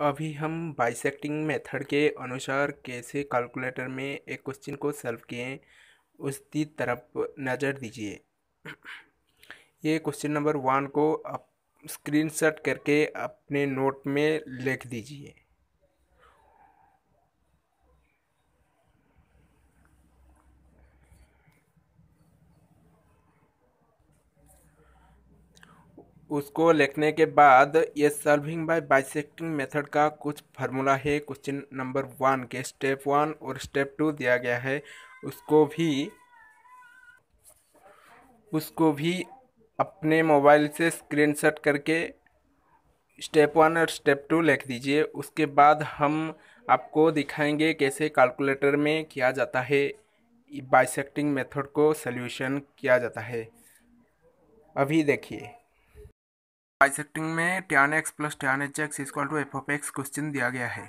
अभी हम bisecting method के अनुसार कैसे कैलकुलेटर में एक क्वेश्चन को सॉल्व किए उसकी तरफ नज़र दीजिए ये क्वेश्चन नंबर वन को स्क्रीनशॉट करके अपने नोट में लिख दीजिए उसको लिखने के बाद ये सॉल्विंग बाय बाइसेक्टिंग मेथड का कुछ फार्मूला है क्वेश्चन नंबर वन के स्टेप वन और स्टेप टू दिया गया है उसको भी उसको भी अपने मोबाइल से स्क्रीनशॉट करके स्टेप वन और स्टेप टू लिख दीजिए उसके बाद हम आपको दिखाएंगे कैसे कैलकुलेटर में किया जाता है बाइसेक्टिंग मेथड को सल्यूशन किया जाता है अभी देखिए बाइसेक्टिंग में tan x plus tan h x equal to f of x question दिया गया है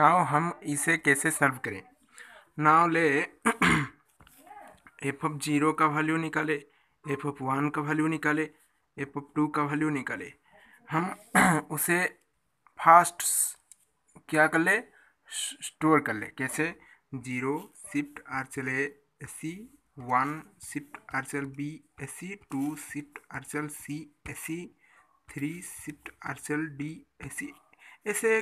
नाव हम इसे कैसे सर्व करें नाव ले एफ ऑफ जीरो का वैल्यू निकाले एफ ऑफ वन का वैल्यू निकाले एफ ऑफ टू का वैल्यू निकाले हम उसे फास्ट क्या कर ले स्टोर कर ले कैसे zero shift RCL A C one shift RCL B S C two shift RCL C S C three shift RCL D ऐसी ऐसे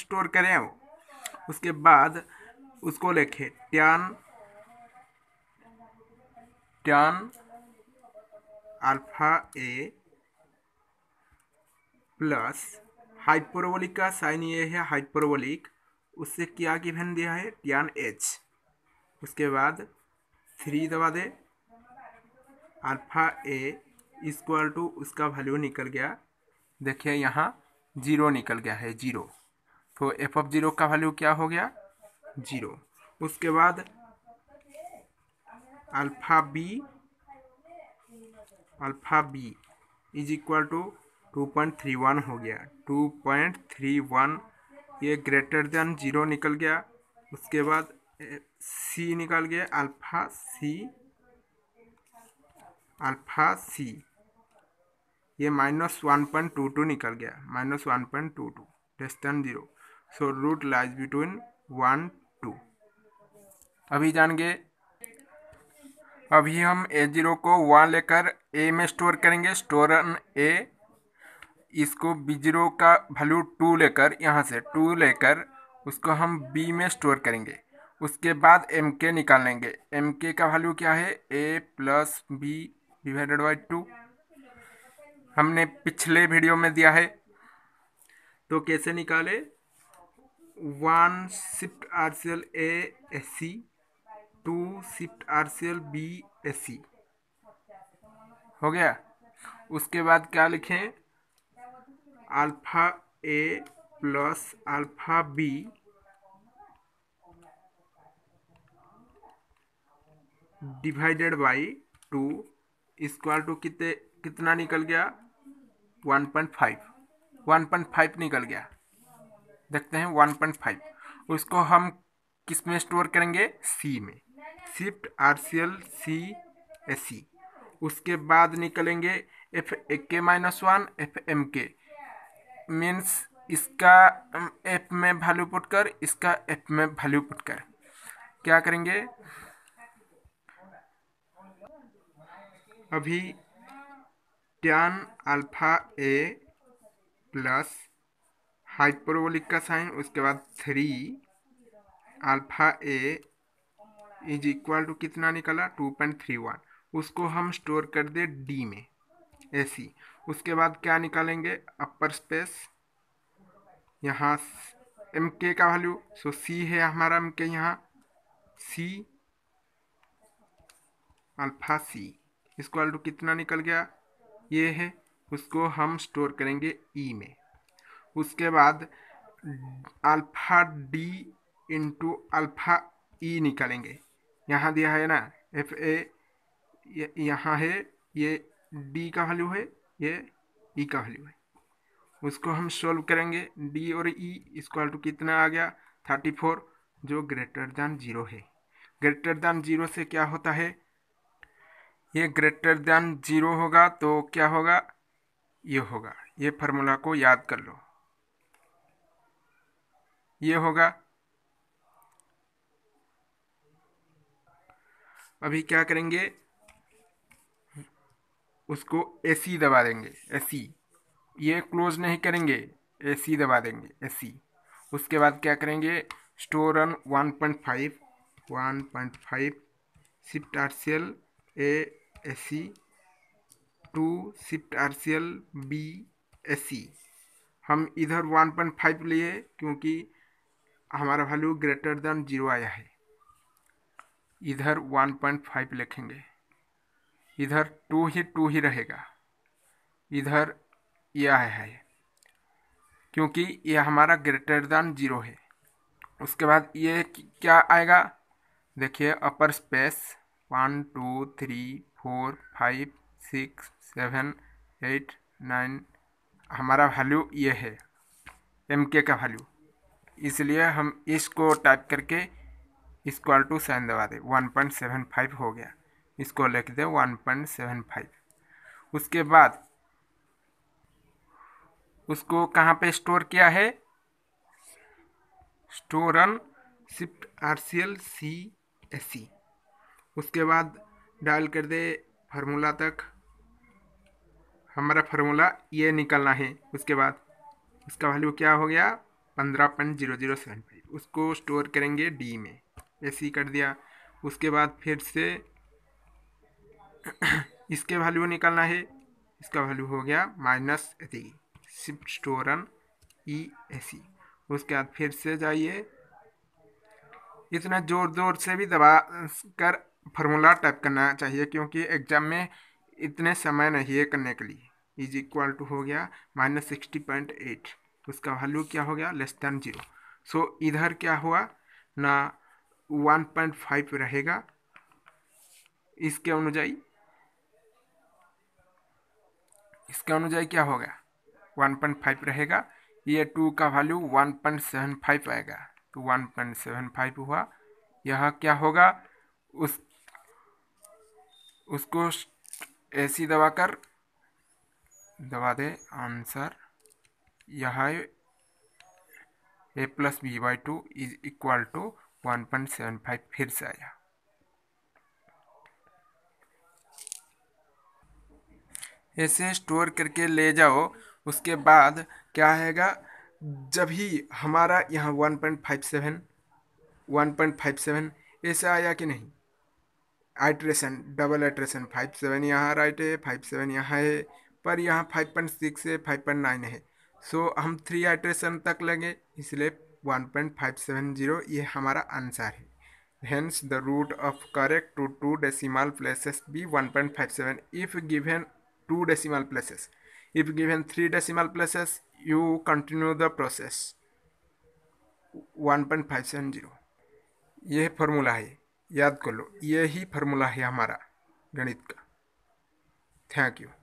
स्टोर करें वो उसके बाद उसको लिखे tan tan alpha A plus hyperbolic का साइन ये है हाइपरबोलिक उससे क्या गिवन दिया है टैन एच उसके बाद थ्री दबा दे अल्फा ए इक्वल टू उसका वैल्यू निकल गया देखिए यहाँ जीरो निकल गया है जीरो तो एफ ऑफ जीरो का वैल्यू क्या हो गया जीरो उसके बाद alpha B alpha B is equal to two point three one हो गया टू पॉइंट थ्री वन ये ग्रेटर देन जीरो निकल गया उसके बाद सी निकल गया अल्फा सी अल्फा सी ये minus one point two two निकल गया minus one point two two less than zero so root lies between one two अभी गए अभी हम ए जीरो को वन लेकर ए में स्टोर करेंगे स्टोर ए इसको बी जीरो का वैल्यू टू लेकर यहाँ से टू लेकर उसको हम बी में स्टोर करेंगे उसके बाद एम के निकाल लेंगे एम के का वैल्यू क्या है A plus B divided by two हमने पिछले वीडियो में दिया है तो कैसे निकाले one shift R C L A S C two shift R C L B S C हो गया उसके बाद क्या लिखें alpha A plus alpha B divided by two equal to कितने कितना निकल गया 1.5 1.5 निकल गया देखते हैं 1.5 उसको हम किस में स्टोर करेंगे सी में shift R C L C S C उसके बाद निकलेंगे एफ ए के माइनस वन एफ एम के मीन्स इसका एफ में वैल्यू पुट कर इसका एफ में वैल्यू पुट कर क्या करेंगे अभी tan alpha A plus hyperbolic का साइन उसके बाद three alpha A is equal to कितना निकला टू पॉइंट थ्री वन उसको हम स्टोर कर दे डी में ए सी उसके बाद क्या निकालेंगे अपर स्पेस यहाँ एम के का वैल्यू सो सी है हमारा एम के यहाँ सी अल्फा सी इसको टू कितना निकल गया ये है उसको हम स्टोर करेंगे ई e में उसके बाद alpha D into alpha E निकालेंगे यहाँ दिया है ना एफ ए यहाँ है ये डी का वैल्यू है ये ई e का वैल्यू है उसको हम सॉल्व करेंगे डी और ई इसक्वल टू कितना आ गया थर्टी फोर जो ग्रेटर दैन जीरो है ग्रेटर दैन जीरो से क्या होता है ये ग्रेटर दैन जीरो होगा तो क्या होगा ये होगा ये फार्मूला को याद कर लो ये होगा अभी क्या करेंगे उसको ए सी दबा देंगे ए सी ये क्लोज नहीं करेंगे ए सी दबा देंगे ए सी उसके बाद क्या करेंगे store run one point five one point five shift R C L A S C two shift R C L B S C हम इधर वन पॉइंट फाइव लिए क्योंकि हमारा वैल्यू ग्रेटर देन जीरो आया है इधर वन पॉइंट फाइव लिखेंगे इधर टू ही टू ही रहेगा इधर यह है क्योंकि यह हमारा ग्रेटर देन जीरो है उसके बाद ये क्या आएगा देखिए upper space one two three four five six seven eight nine हमारा वैल्यू ये है एम के का वैल्यू इसलिए हम इसको टाइप करके इसक्वल टू साइन दबा दें वन पॉइंट सेवन फाइव हो गया इसको लिख दें वन पॉइंट सेवन फाइव उसके बाद उसको कहाँ पे स्टोर किया है store on shift R C L C S C उसके बाद डायल कर दे फार्मूला तक हमारा फार्मूला ये निकलना है उसके बाद उसका वैल्यू क्या हो गया पंद्रह point zero zero seven five उसको स्टोर करेंगे डी में ऐसे सी कर दिया उसके बाद फिर से इसके वैल्यू निकालना है इसका वैल्यू हो गया माइनस यदि शिफ्ट स्टोरन ई सी उसके बाद फिर से जाइए इतना ज़ोर ज़ोर से भी दबा कर फार्मूला टाइप करना चाहिए क्योंकि एग्ज़ाम में इतने समय नहीं है करने के लिए इज इक्वल टू हो गया माइनस सिक्सटी पॉइंट एट उसका वैल्यू क्या हो गया लेस दैन जीरो सो इधर क्या हुआ ना वन पॉइंट फाइव रहेगा इसके अनुजाई इसके अनुजाई क्या होगा वन पॉइंट फाइव रहेगा ये टू का value one point seven five आएगा तो वन पॉइंट सेवन फाइव हुआ यह क्या होगा उस उसको ऐसी दबा कर दबा दे आंसर यह है A plus B by two is equal to one point seven five फिर से आया ऐसे स्टोर करके ले जाओ उसके बाद क्या हैगा जब ही हमारा यहाँ one point five seven one point five seven ऐसे आया कि नहीं iteration double iteration five seven यहाँ राइट है फाइव सेवन यहाँ है पर यहाँ फाइव पॉइंट सिक्स है फाइव पॉइंट नाइन है सो so, हम थ्री एड्रेसन तक लगे इसलिए one point five seven zero ये हमारा आंसर है hence the root of correct to two decimal places be one point five seven if given two decimal places if given three decimal places you continue the process one point five seven zero ये formula है याद कर लो यही formula है हमारा गणित का thank you